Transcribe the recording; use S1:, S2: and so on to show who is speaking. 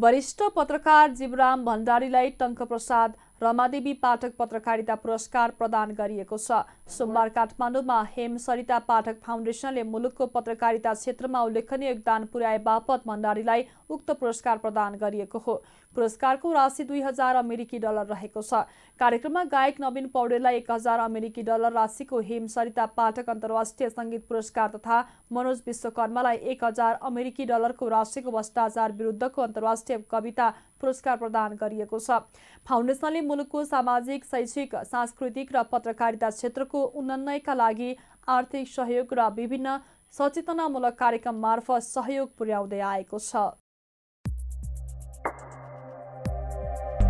S1: वरिष्ठ पत्रकार जीवराम भण्डारीलाई टङ्कप्रसाद रमादेवी पाठक पत्रकारिता पुरस्कार प्रदान गरिएको छ सोमबार काठमाडौँमा हेम सरिता पाठक फाउन्डेसनले मुलुकको पत्रकारिता क्षेत्रमा उल्लेखनीय योगदान पुर्याए बापत भण्डारीलाई उक्त पुरस्कार प्रदान गरिएको हो पुरस्कारको राशि दुई हजार अमेरिकी डलर रहेको छ कार्यक्रममा गायक नवीन पौडेललाई एक हजार अमेरिकी डलर राशिको हेम सरिता पाठक अन्तर्राष्ट्रिय सङ्गीत पुरस्कार तथा मनोज विश्वकर्मालाई एक हजार अमेरिकी डलरको राशिको भ्रष्टाचार विरुद्धको अन्तर्राष्ट्रिय कविता पुरस्कार प्रदान गरिएको छ फाउन्डेसनले मुलुकको सामाजिक शैक्षिक सांस्कृतिक र पत्रकारिता क्षेत्रको उन्नयनका लागि आर्थिक सहयोग र विभिन्न सचेतनामूलक कार्यक्रम मार्फत सहयोग पुर्याउँदै आएको छ